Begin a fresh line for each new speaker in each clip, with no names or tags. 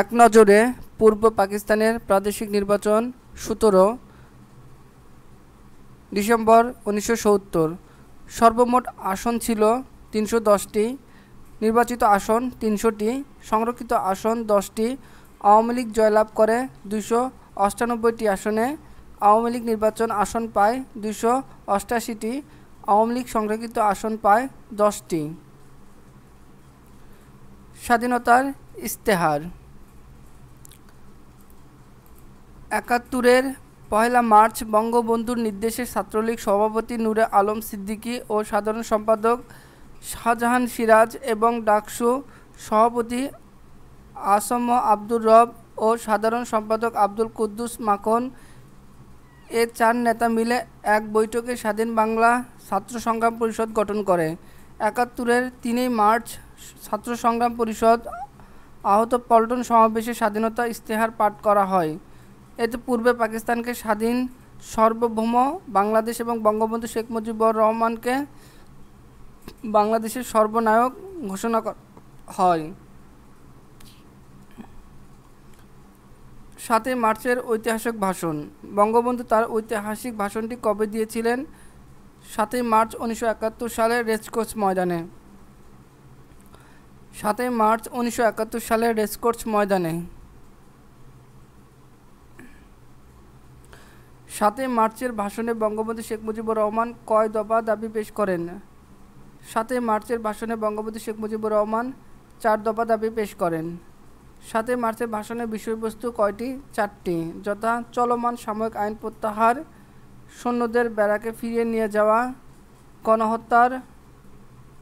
এক নজরে পূর্ব পাকিস্তানের প্রাদেশিক নির্বাচন সতেরো ডিসেম্বর উনিশশো সর্বমোট আসন ছিল তিনশো দশটি নির্বাচিত আসন তিনশোটি সংরক্ষিত আসন দশটি আওয়ামী লীগ জয়লাভ করে দুশো অষ্টানব্বইটি আসনে আওয়ামী লীগ নির্বাচন আসন পায় দুশো অষ্টাশিটি আওয়ামী লীগ সংরক্ষিত আসন পায় দশটি স্বাধীনতার ইস্তেহার একাত্তরের পহেলা মার্চ বঙ্গবন্ধুর নির্দেশে ছাত্রলীগ সভাপতি নূরে আলম সিদ্দিকী ও সাধারণ সম্পাদক শাহজাহান সিরাজ এবং ডাকসু সভাপতি আসম আব্দুর রব ও সাধারণ সম্পাদক আব্দুল কুদ্দুস মাখন এ চার নেতা মিলে এক বৈঠকে স্বাধীন বাংলা ছাত্র সংগ্রাম পরিষদ গঠন করে একাত্তরের তিনই মার্চ ছাত্র সংগ্রাম পরিষদ আহত পল্টন সমাবেশে স্বাধীনতা ইস্তেহার পাঠ করা হয় এতে পূর্বে পাকিস্তানকে স্বাধীন সার্বভৌম বাংলাদেশ এবং বঙ্গবন্ধু শেখ মুজিবুর রহমানকে বাংলাদেশের সর্বনায়ক ঘোষণা হয় সাতই মার্চের ঐতিহাসিক ভাষণ বঙ্গবন্ধু তার ঐতিহাসিক ভাষণটি কবে দিয়েছিলেন সাতই মার্চ উনিশশো একাত্তর সালে রেসকোর্স ময়দানে সাতই মার্চ উনিশশো একাত্তর সালে রেসকোর্স ময়দানে সাতই মার্চের ভাষণে বঙ্গবন্ধু শেখ মুজিবুর রহমান কয় দফা দাবি পেশ করেন সাতই মার্চের ভাষণে বঙ্গবন্ধু শেখ মুজিবুর রহমান চার দফা দাবি পেশ করেন সাতই মার্চের ভাষণের বিষয়বস্তু কয়টি চারটি যথা চলমান সাময়িক আইন প্রত্যাহার সৈন্যদের বেড়াকে ফিরিয়ে নিয়ে যাওয়া গণহত্যার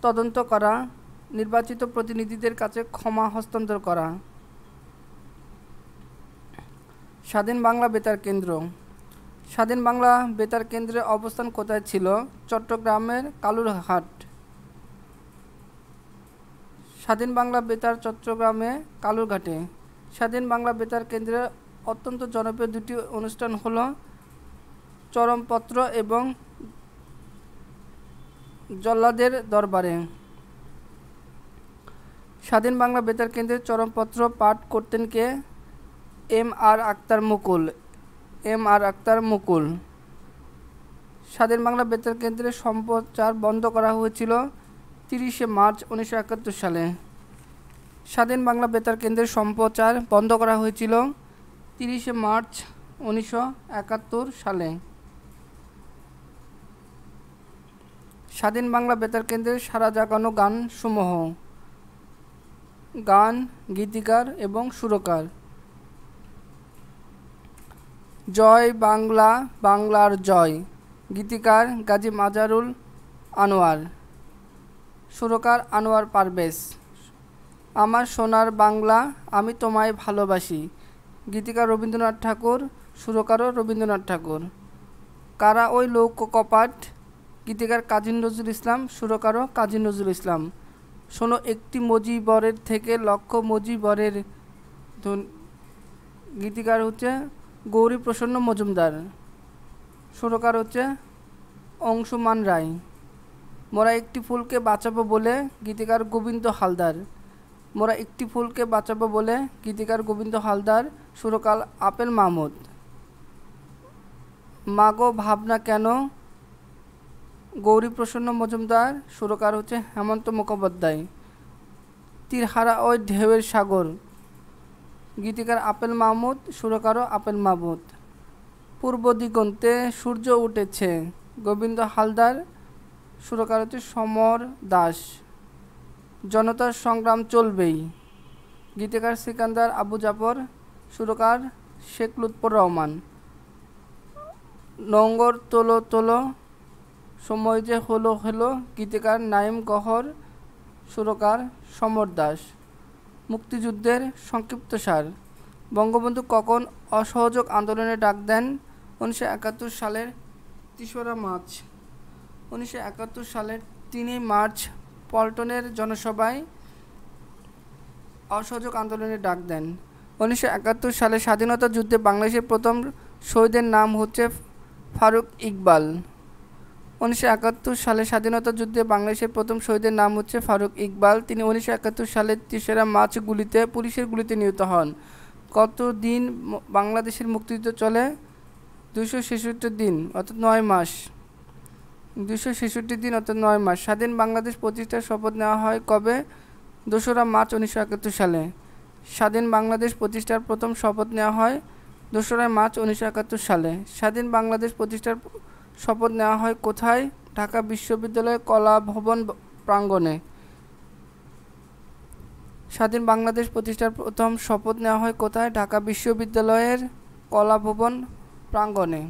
তদন্ত করা নির্বাচিত প্রতিনিধিদের কাছে ক্ষমা হস্তান্তর করা স্বাধীন বাংলা বেতার কেন্দ্র স্বাধীন বাংলা বেতার কেন্দ্রের অবস্থান কোথায় ছিল চট্টগ্রামের কালুরহাট স্বাধীন বাংলা বেতার চট্টগ্রামে কালুরঘাটে স্বাধীন বাংলা বেতার কেন্দ্রের অত্যন্ত জনপ্রিয় দুটি অনুষ্ঠান হল চরমপত্র এবং জল্লাদের দরবারে স্বাধীন বাংলা বেতার কেন্দ্রের চরমপত্র পাঠ করতেন কে M R Akhtar Mukul M R Akhtar Mukul Swadhin Bangla বেতার কেন্দ্রের সম্প্রচার বন্ধ করা হয়েছিল তিরিশে মার্চ উনিশশো সালে স্বাধীন বাংলা বেতার কেন্দ্রের সম্প্রচার বন্ধ করা হয়েছিল তিরিশে মার্চ উনিশশো সালে স্বাধীন বাংলা বেতার কেন্দ্রের সারা জাগানো গান সমূহ গান গীতিকার এবং সুরকার জয় বাংলা বাংলার জয় গীতিকার গাজী মাজারুল আনোয়ার সুরকার আনোয়ার পারভেজ আমার সোনার বাংলা আমি তোমায় ভালোবাসি গীতিকার রবীন্দ্রনাথ ঠাকুর সুরকারও রবীন্দ্রনাথ ঠাকুর কারা ওই লৌক কপাট গীতিকার কাজী নজরুল ইসলাম সুরকারও কাজী নজরুল ইসলাম শোনো একটি মজিবরের থেকে লক্ষ মজিবরের গীতিকার হচ্ছে গৌরী প্রসন্ন মজুমদার সুরকার হচ্ছে অংশুমান রায় মোরা একটি ফুলকে বাঁচাবো বলে গীতিকার গোবিন্দ হালদার মোরা একটি ফুলকে বাঁচাবো বলে গীতিকার গোবিন্দ হালদার সুরকাল আপেল মাহমুদ মাগো ভাবনা কেন গৌরী প্রসন্ন মজুমদার সুরকার হচ্ছে হেমন্ত মুখোপাধ্যায় তীরহারা ওই ঢেউয়ের সাগর গীতিকার আপেল মাহমুদ সুরকারও আপেল মাহমুদ পূর্ব দিগন্তে সূর্য উঠেছে গোবিন্দ হালদার হচ্ছে সমর দাস জনতার সংগ্রাম চলবেই গীতিকার সিকান্দার আবু জাফর সুরকার শেখ লুৎপুর রহমান নঙ্গর তোলো তোলো সময় যে হলো হলো গীতিকার নাইম গহর সুরকার সমর দাস মুক্তিযুদ্ধের সংক্ষিপ্তসার বঙ্গবন্ধু কখন অসহযোগ আন্দোলনে ডাক দেন উনিশশো সালের তেসরা মার্চ উনিশশো সালের তিনই মার্চ পল্টনের জনসভায় অসহযোগ আন্দোলনে ডাক দেন উনিশশো সালে স্বাধীনতা যুদ্ধে বাংলাদেশের প্রথম শহীদের নাম হচ্ছে ফারুক ইকবাল উনিশশো সালে স্বাধীনতা যুদ্ধে বাংলাদেশের প্রথম শহীদের নাম হচ্ছে ফারুক ইকবাল তিনি উনিশশো সালে তেসরা মার্চ গুলিতে পুলিশের গুলিতে নিহত হন কতদিন বাংলাদেশের মুক্তিযুদ্ধ চলে দুশো ছেষট্টি দিন অর্থাৎ নয় মাস দুশো ছেষট্টি দিন অর্থাৎ নয় মাস স্বাধীন বাংলাদেশ প্রতিষ্ঠার শপথ নেওয়া হয় কবে দোসরা মার্চ উনিশশো সালে স্বাধীন বাংলাদেশ প্রতিষ্ঠার প্রথম শপথ নেওয়া হয় দোসরা মার্চ উনিশশো সালে স্বাধীন বাংলাদেশ প্রতিষ্ঠার শপথ নেওয়া হয় কোথায় ঢাকা বিশ্ববিদ্যালয়ের কলা ভবন প্রাঙ্গণে স্বাধীন বাংলাদেশ প্রতিষ্ঠার প্রথম শপথ নেওয়া হয় কোথায় ঢাকা বিশ্ববিদ্যালয়ের কলা ভবন প্রাঙ্গণে